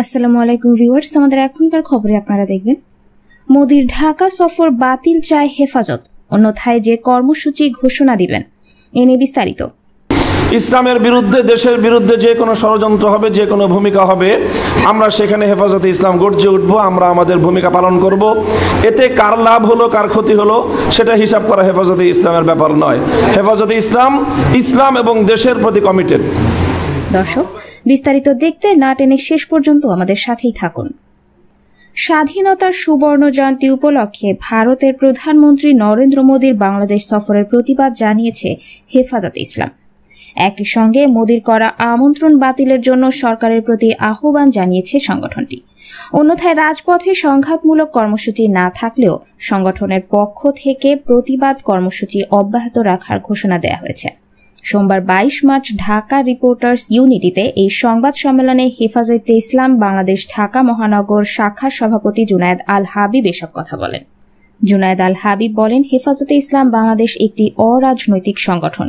আসসালামু আলাইকুম ভিউয়ার্স আমাদের এখনকার খবরে আপনারা দেখবেন মোদির ঢাকা সফর বাতিল চায় হেফাজত অন্যথায় যে কর্মসূচি ঘোষণা দিবেন এ নিয়ে বিস্তারিত ইসলামের বিরুদ্ধে দেশের বিরুদ্ধে যে কোনো ষড়যন্ত্র হবে যে কোনো ভূমিকা হবে আমরা সেখানে হেফাজতে ইসলাম গর্জে উঠব আমরা আমাদের ভূমিকা পালন করব এতে কার লাভ হলো কার ক্ষতি হলো সেটা হিসাব করা হেফাজতে ইসলামের ব্যাপার নয় হেফাজতে ইসলাম ইসলাম এবং দেশের প্রতি কমিটেড দর্শক বিস্তারিত দেখতে না টেনে শেষ পর্যন্ত আমাদের সাথেই থাকুন স্বাধীনতার সুবর্ণ জয়ন্তী উপলক্ষে ভারতের প্রধানমন্ত্রী নরেন্দ্র মোদীর বাংলাদেশ সফরের প্রতিবাদ জানিয়েছে হেফাজতে ইসলাম একই সঙ্গে মোদির করা আমন্ত্রণ বাতিলের জন্য সরকারের প্রতি আহ্বান জানিয়েছে সংগঠনটি অন্যথায় রাজপথে সংঘাতমূলক কর্মসূচি না থাকলেও সংগঠনের পক্ষ থেকে প্রতিবাদ কর্মসূচি অব্যাহত রাখার ঘোষণা দেওয়া হয়েছে সোমবার বাইশ মার্চ ঢাকা রিপোর্টার্স ইউনিটিতে এই সংবাদ সম্মেলনে হেফাজতে ইসলাম বাংলাদেশ ঢাকা মহানগর শাখার সভাপতি জুনায়দ আল হাবিব এসব কথা বলেন জুনায়দ আল হাবিব বলেন হেফাজতে ইসলাম বাংলাদেশ একটি অরাজনৈতিক সংগঠন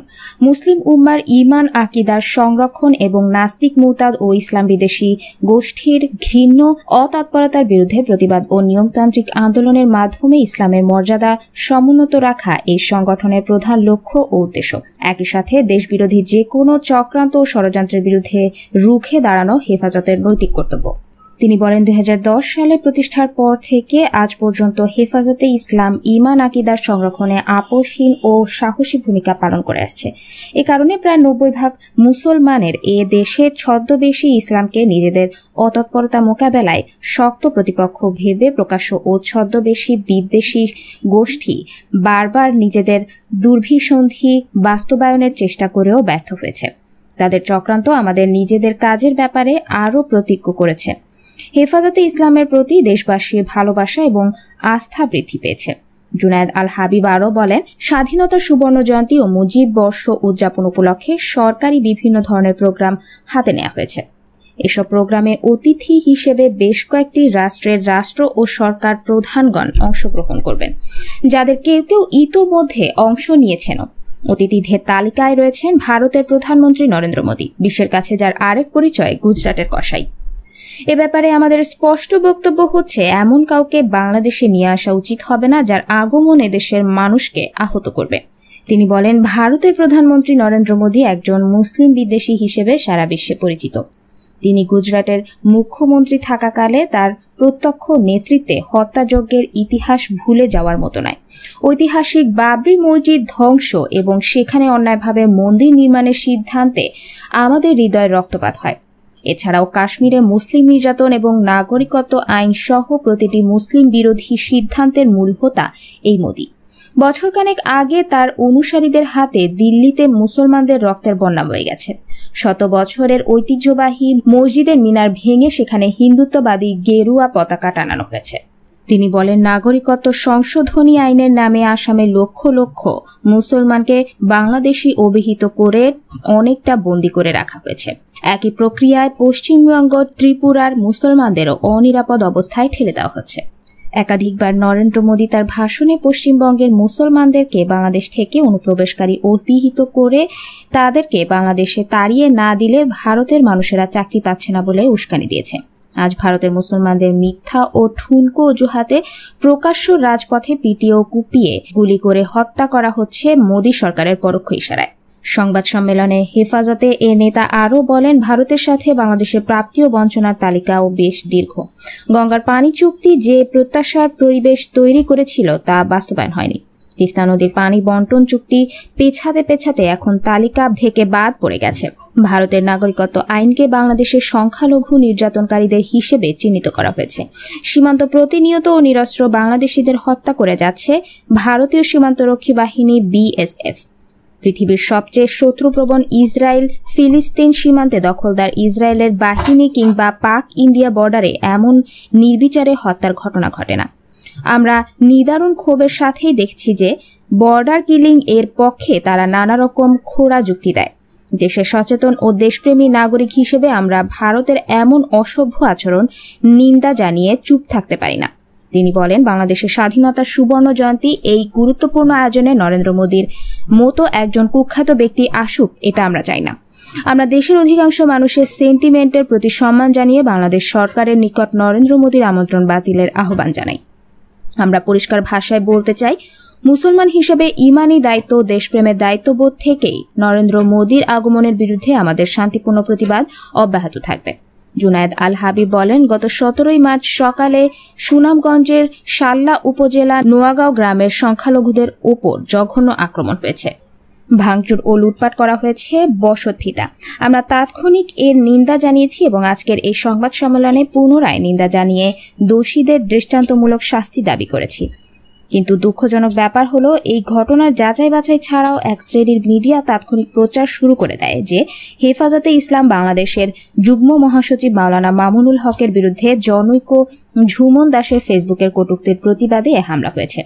মুসলিম উম্মার ইমান আকিদার সংরক্ষণ এবং নাস্তিক মুরতাদ ও ইসলাম বিদেশী গোষ্ঠীর ঘৃণ্য অতৎপরতার বিরুদ্ধে প্রতিবাদ ও নিয়মতান্ত্রিক আন্দোলনের মাধ্যমে ইসলামের মর্যাদা সমুন্নত রাখা এই সংগঠনের প্রধান লক্ষ্য ও উদ্দেশ্য একই সাথে দেশবিরোধী যে কোনো চক্রান্ত ও ষড়যন্ত্রের বিরুদ্ধে রুখে দাঁড়ানো হেফাজতের নৈতিক কর্তব্য তিনি বলেন দুই সালে প্রতিষ্ঠার পর থেকে আজ পর্যন্ত হেফাজতে ইসলাম ইমান আকিদার সংরক্ষণে আপোষহীন ও সাহসী ভূমিকা পালন করে আসছে এ কারণে প্রায় নব্বই ভাগ মুসলমানের এ দেশের ছদ্মবেশী ইসলামকে নিজেদের অতৎপরতা মোকাবেলায় শক্ত প্রতিপক্ষ ভেবে প্রকাশ্য ও ছদ্মবেশী বিদ্বেষী গোষ্ঠী বারবার নিজেদের দুর্ভিসন্ধি বাস্তবায়নের চেষ্টা করেও ব্যর্থ হয়েছে তাদের চক্রান্ত আমাদের নিজেদের কাজের ব্যাপারে আরও প্রতিজ্ঞ করেছে হেফাজতে ইসলামের প্রতি দেশবাসীর ভালোবাসা এবং আস্থা বৃদ্ধি পেয়েছে জুনায়দ আল হাবিব আরও বলেন স্বাধীনতা সুবর্ণ জয়ন্তী ও মুজিব বর্ষ উদযাপন উপলক্ষে সরকারি বিভিন্ন ধরনের প্রোগ্রাম হাতে নেওয়া হয়েছে এসব প্রোগ্রামে অতিথি হিসেবে বেশ কয়েকটি রাষ্ট্রের রাষ্ট্র ও সরকার প্রধানগণ অংশগ্রহণ করবেন যাদের কেউ কেউ ইতোমধ্যে অংশ নিয়েছেন অতিথিদের তালিকায় রয়েছেন ভারতের প্রধানমন্ত্রী নরেন্দ্র মোদী বিশ্বের কাছে যার আরেক পরিচয় গুজরাটের কষাই এ ব্যাপারে আমাদের স্পষ্ট বক্তব্য হচ্ছে এমন কাউকে বাংলাদেশে নিয়ে আসা উচিত হবে না যার আগমন দেশের মানুষকে আহত করবে তিনি বলেন ভারতের প্রধানমন্ত্রী নরেন্দ্র মোদী একজন মুসলিম বিদ্বেষী হিসেবে সারা বিশ্বে পরিচিত তিনি গুজরাটের মুখ্যমন্ত্রী থাকাকালে তার প্রত্যক্ষ নেতৃত্বে হত্যাযজ্ঞের ইতিহাস ভুলে যাওয়ার মতো নয় ঐতিহাসিক বাবরি মসজিদ ধ্বংস এবং সেখানে অন্যায়ভাবে মন্দির নির্মাণের সিদ্ধান্তে আমাদের হৃদয় রক্তপাত হয় এছাড়াও কাশ্মীরে মুসলিম নির্যাতন এবং নাগরিকত্ব আইন সহ প্রতিটি মুসলিম বিরোধী সিদ্ধান্তের মূল হোতা এই মোদি বছরখানেক আগে তার অনুসারীদের হাতে দিল্লিতে মুসলমানদের রক্তের বন্যা বয়ে গেছে শত বছরের ঐতিহ্যবাহী মসজিদের মিনার ভেঙে সেখানে হিন্দুত্ববাদী গেরুয়া পতাকা টানানো হয়েছে তিনি বলেন নাগরিকত্ব সংশোধনী আইনের নামে আসামে লক্ষ লক্ষ মুসলমানকে বাংলাদেশি অভিহিত করে অনেকটা বন্দি করে রাখা হয়েছে একই প্রক্রিয়ায় পশ্চিমবঙ্গ ত্রিপুরার মুসলমানদেরও অনিরাপদ অবস্থায় ঠেলে দেওয়া হচ্ছে একাধিকবার নরেন্দ্র মোদী তার ভাষণে পশ্চিমবঙ্গের মুসলমানদেরকে বাংলাদেশ থেকে অনুপ্রবেশকারী অভিহিত করে তাদেরকে বাংলাদেশে তাড়িয়ে না দিলে ভারতের মানুষেরা চাকরি পাচ্ছে না বলে উস্কানি দিয়েছে আজ ভারতের মুসলমানদের মিথ্যা ও ঠুনকো অজুহাতে প্রকাশ্য রাজপথে পিটিও কুপিয়ে গুলি করে হত্যা করা হচ্ছে মোদী সরকারের পরোক্ষ ইশারায় সংবাদ সম্মেলনে হেফাজতে এ নেতা আরও বলেন ভারতের সাথে বাংলাদেশের প্রাপ্তি ও বঞ্চনার তালিকাও বেশ দীর্ঘ গঙ্গার পানি চুক্তি যে প্রত্যাশার পরিবেশ তৈরি করেছিল তা বাস্তবায়ন হয়নি তিস্তা নদীর পানি বন্টন চুক্তি পেছাতে পেছাতে এখন তালিকা থেকে বাদ পড়ে গেছে ভারতের নাগরিকত্ব আইনকে বাংলাদেশের সংখ্যালঘু নির্যাতনকারীদের হিসেবে চিহ্নিত করা হয়েছে সীমান্ত প্রতিনিয়ত ও নিরস্ত্র বাংলাদেশিদের হত্যা করে যাচ্ছে ভারতীয় সীমান্তরক্ষী বাহিনী বিএসএফ পৃথিবীর সবচেয়ে শত্রুপ্রবণ ইসরায়েল ফিলিস্তিন সীমান্তে দখলদার ইসরায়েলের বাহিনী কিংবা পাক ইন্ডিয়া বর্ডারে এমন নির্বিচারে হত্যার ঘটনা ঘটে না আমরা নিদারুণ ক্ষোভের সাথেই দেখছি যে বর্ডার কিলিং এর পক্ষে তারা নানা রকম খোড়া যুক্তি দেয় দেশের সচেতন ও দেশপ্রেমী নাগরিক হিসেবে আমরা ভারতের এমন অসভ্য আচরণ নিন্দা জানিয়ে চুপ থাকতে পারি না তিনি বলেন বাংলাদেশের স্বাধীনতার সুবর্ণ জয়ন্তী এই গুরুত্বপূর্ণ আয়োজনে নরেন্দ্র মোদীর মতো একজন কুখ্যাত ব্যক্তি আসুক এটা আমরা চাই না আমরা দেশের অধিকাংশ মানুষের সেন্টিমেন্টের প্রতি সম্মান জানিয়ে বাংলাদেশ সরকারের নিকট নরেন্দ্র মোদীর আমন্ত্রণ বাতিলের আহ্বান জানাই আমরা পরিষ্কার ভাষায় বলতে চাই মুসলমান হিসেবে ইমানি দায়িত্ব দেশপ্রেমের দায়িত্ববোধ থেকেই নরেন্দ্র মোদীর আগমনের বিরুদ্ধে আমাদের শান্তিপূর্ণ প্রতিবাদ অব্যাহত থাকবে জুনায়দ আল হাবিব বলেন গত সতেরোই মার্চ সকালে সুনামগঞ্জের শাল্লা উপজেলা নোয়াগাঁও গ্রামের সংখ্যালঘুদের ওপর জঘন্য আক্রমণ হয়েছে ভাঙচুর ও লুটপাট করা হয়েছে বসত আমরা তাৎক্ষণিক এর নিন্দা জানিয়েছি এবং আজকের এই সংবাদ সম্মেলনে পুনরায় নিন্দা জানিয়ে দোষীদের দৃষ্টান্তমূলক শাস্তি দাবি করেছি কিন্তু দুঃখজনক ব্যাপার হলো এই ঘটনার যাচাই বাছাই ছাড়াও এক শ্রেণীর মিডিয়া তাৎক্ষণিক প্রচার শুরু করে দেয় যে হেফাজতে ইসলাম বাংলাদেশের যুগ্ম মহাসচিব মাওলানা মামুনুল হকের বিরুদ্ধে জনৈক ঝুমন দাসের ফেসবুকের কটুক্তির প্রতিবাদে হামলা হয়েছে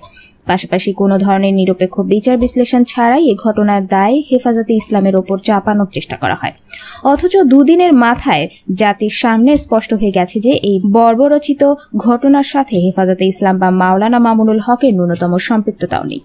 পাশাপাশি কোনো ধরনের নিরপেক্ষ বিচার বিশ্লেষণ ছাড়াই এ ঘটনার দায় হেফাজতে ইসলামের ওপর চাপানোর চেষ্টা করা হয় অথচ দুদিনের মাথায় জাতির সামনে স্পষ্ট হয়ে গেছে যে এই বর্বরচিত ঘটনার সাথে হেফাজতে ইসলাম বা মাওলানা মামুনুল হকের ন্যূনতম সম্পৃক্ততাও নেই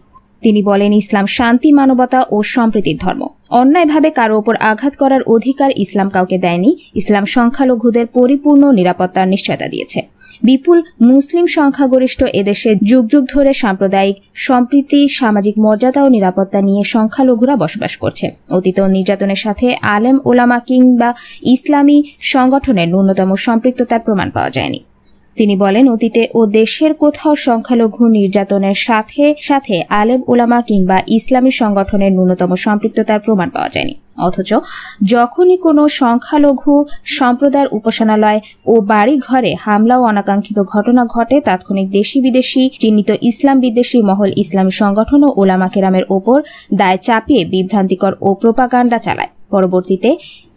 তিনি বলেন ইসলাম শান্তি মানবতা ও সম্প্রীতির ধর্ম অন্যায়ভাবে কারো ওপর আঘাত করার অধিকার ইসলাম কাউকে দেয়নি ইসলাম সংখ্যালঘুদের পরিপূর্ণ নিরাপত্তার নিশ্চয়তা দিয়েছে বিপুল মুসলিম সংখ্যাগরিষ্ঠ এদেশে যুগ যুগ ধরে সাম্প্রদায়িক সম্প্রীতি সামাজিক মর্যাদা ও নিরাপত্তা নিয়ে সংখ্যালঘুরা বসবাস করছে অতীত নির্যাতনের সাথে আলেম ওলামা কিংবা ইসলামী সংগঠনের ন্যূনতম সম্পৃক্ততার প্রমাণ পাওয়া যায়নি তিনি বলেন অতীতে ও দেশের কোথাও সংখ্যালঘু নির্যাতনের সাথে সাথে আলেম ওলামা কিংবা ইসলামী সংগঠনের ন্যূনতম সম্পৃক্ততার প্রমাণ পাওয়া যায়নি অথচ যখনই কোনো সংখ্যালঘু সম্প্রদায়ের উপাসনালয় ও বাড়ি ঘরে হামলা ও অনাকাঙ্ক্ষিত ঘটনা ঘটে তাৎক্ষণিক দেশি বিদেশি চিহ্নিত ইসলাম বিদ্বেষী মহল ইসলামী সংগঠন ও ওলামা কেরামের ওপর দায় চাপিয়ে বিভ্রান্তিকর ও প্রোপাগান্ডা চালায় পরবর্তীতে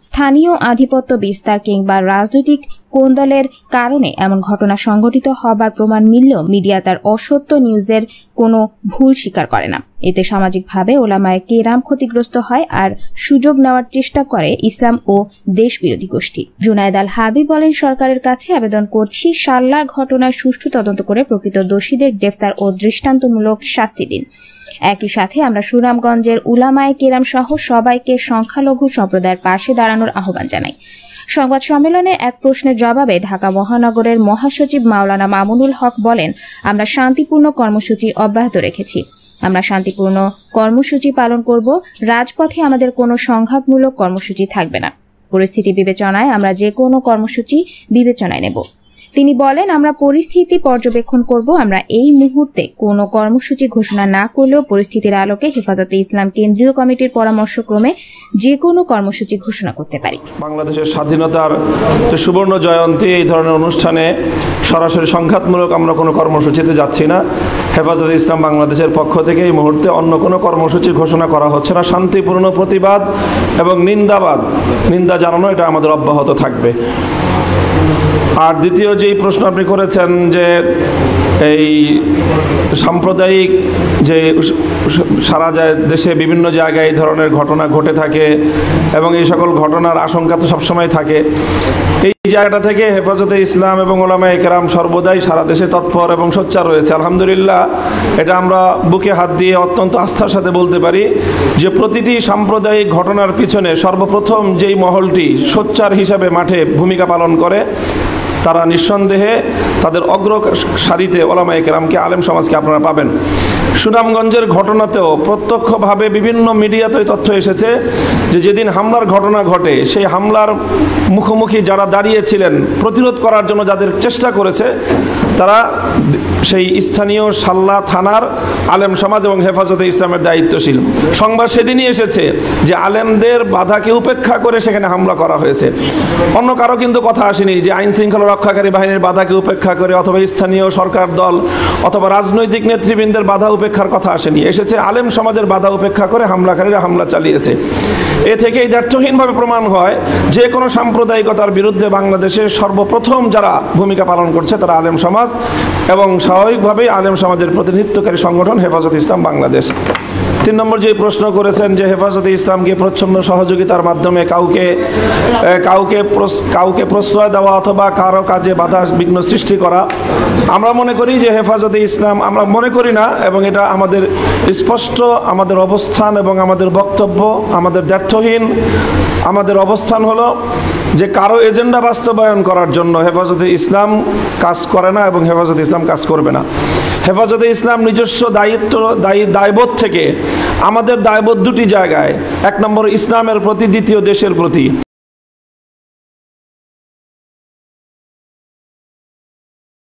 স্থানীয় আধিপত্য বিস্তার কিংবা রাজনৈতিক কোন্দলের কারণে এমন ঘটনা সংঘটিত হবার প্রমাণ মিললেও মিডিয়া তার অসত্য নিউজের কোনো ভুল স্বীকার করে না এতে সামাজিকভাবে ওলামায় কেরাম ক্ষতিগ্রস্ত হয় আর সুযোগ নেওয়ার চেষ্টা করে ইসলাম ও দেশবিরোধী গোষ্ঠী জুনায়দ আল হাবি বলেন সরকারের কাছে আবেদন করছি সাল্লার ঘটনায় সুষ্ঠু তদন্ত করে প্রকৃত দোষীদের গ্রেফতার ও দৃষ্টান্তমূলক শাস্তি দিন একই সাথে আমরা সুনামগঞ্জের উলামায় কেরাম সহ সবাইকে সংখ্যালঘু সম্প্রদায়ের পাশে দাঁড়া বাড়ানোর আহ্বান জানায় সংবাদ সম্মেলনে এক প্রশ্নের জবাবে ঢাকা মহানগরের মহাসচিব মাওলানা মামুনুল হক বলেন আমরা শান্তিপূর্ণ কর্মসূচি অব্যাহত রেখেছি আমরা শান্তিপূর্ণ কর্মসূচি পালন করব রাজপথে আমাদের কোনো সংঘাতমূলক কর্মসূচি থাকবে না পরিস্থিতি বিবেচনায় আমরা যে কোনো কর্মসূচি বিবেচনায় নেব তিনি বলেন আমরা পরিস্থিতি পর্যবেক্ষণ করব আমরা এই মুহূর্তে কোনো কর্মসূচি ঘোষণা না করলেও পরিস্থিতির আলোকে হেফাজতে ইসলাম কেন্দ্রীয় কমিটির পরামর্শক্রমে যে কোনো কর্মসূচি ঘোষণা করতে পারি বাংলাদেশের স্বাধীনতার সুবর্ণ জয়ন্তী এই ধরনের অনুষ্ঠানে সরাসরি সংঘাতমূলক আমরা কোনো কর্মসূচিতে যাচ্ছি না হেফাজতে ইসলাম বাংলাদেশের পক্ষ থেকে এই মুহূর্তে অন্য কোনো কর্মসূচি ঘোষণা করা হচ্ছে না শান্তিপূর্ণ প্রতিবাদ এবং নিন্দাবাদ নিন্দা জানানো এটা আমাদের অব্যাহত থাকবে আর দ্বিতীয় যেই প্রশ্ন আপনি করেছেন যে এই সাম্প্রদায়িক যে সারা যায় দেশে বিভিন্ন জায়গায় এই ধরনের ঘটনা ঘটে থাকে এবং এই সকল ঘটনার আশঙ্কা তো সবসময় থাকে এই জায়গাটা থেকে হেফাজতে ইসলাম এবং ওলামা একরাম সর্বদাই সারা দেশে তৎপর এবং সোচ্চার রয়েছে আলহামদুলিল্লাহ এটা আমরা বুকে হাত দিয়ে অত্যন্ত আস্থার সাথে বলতে পারি যে প্রতিটি সাম্প্রদায়িক ঘটনার পিছনে সর্বপ্রথম যেই মহলটি সোচ্চার হিসাবে মাঠে ভূমিকা পালন করে তারা নিঃসন্দেহে তাদের অগ্র সারিতে ওলামা একরামকে আলেম সমাজকে আপনারা পাবেন সুনামগঞ্জের ঘটনাতেও প্রত্যক্ষভাবে বিভিন্ন মিডিয়াতে তথ্য এসেছে যে যেদিন হামলার ঘটনা ঘটে সেই হামলার মুখোমুখি যারা দাঁড়িয়েছিলেন প্রতিরোধ করার জন্য যাদের চেষ্টা করেছে তারা সেই স্থানীয় সাল্লা থানার আলেম সমাজ এবং হেফাজতে ইসলামের দায়িত্বশীল সংবাদ সেদিনই এসেছে যে আলেমদের বাধাকে উপেক্ষা করে সেখানে হামলা করা হয়েছে অন্য কারো কিন্তু কথা আসেনি যে আইন শৃঙ্খলা রক্ষাকারী বাহিনীর বাধাকে উপেক্ষা করে অথবা স্থানীয় সরকার দল অথবা রাজনৈতিক নেতৃবৃন্দের বাধা উপেক্ষার কথা আসেনি এসেছে আলেম সমাজের বাধা উপেক্ষা করে হামলাকারীরা হামলা চালিয়েছে এ থেকেই দ্ব্যর্থহীনভাবে প্রমাণ হয় যে কোনো সাম্প্রদায়িকতার বিরুদ্ধে বাংলাদেশে সর্বপ্রথম যারা ভূমিকা পালন করছে তারা আলেম সমাজ এবং স্বাভাবিকভাবেই আলেম সমাজের প্রতিনিধিত্বকারী সংগঠন হেফাজত ইসলাম বাংলাদেশ তিন নম্বর যে প্রশ্ন করেছেন যে হেফাজতে ইসলামকে প্রচ্ছন্ন সহযোগিতার মাধ্যমে কাউকে কাউকে কাউকে প্রশ্রয় দেওয়া অথবা কারো কাজে বাধা বিঘ্ন সৃষ্টি করা আমরা মনে করি যে হেফাজতে ইসলাম আমরা মনে করি না এবং এটা আমাদের স্পষ্ট আমাদের অবস্থান এবং আমাদের বক্তব্য আমাদের দ্ব্যর্থহীন আমাদের অবস্থান হলো যে কারো এজেন্ডা বাস্তবায়ন করার জন্য হেফাজতে ইসলাম কাজ করে না এবং হেফাজতে ইসলাম কাজ করবে না হেফাজতে ইসলাম নিজস্ব দায়িত্ব দায়ী দায়বোধ থেকে আমাদের দায়বোধ দুটি জায়গায় এক নম্বর ইসলামের প্রতি দ্বিতীয় দেশের প্রতি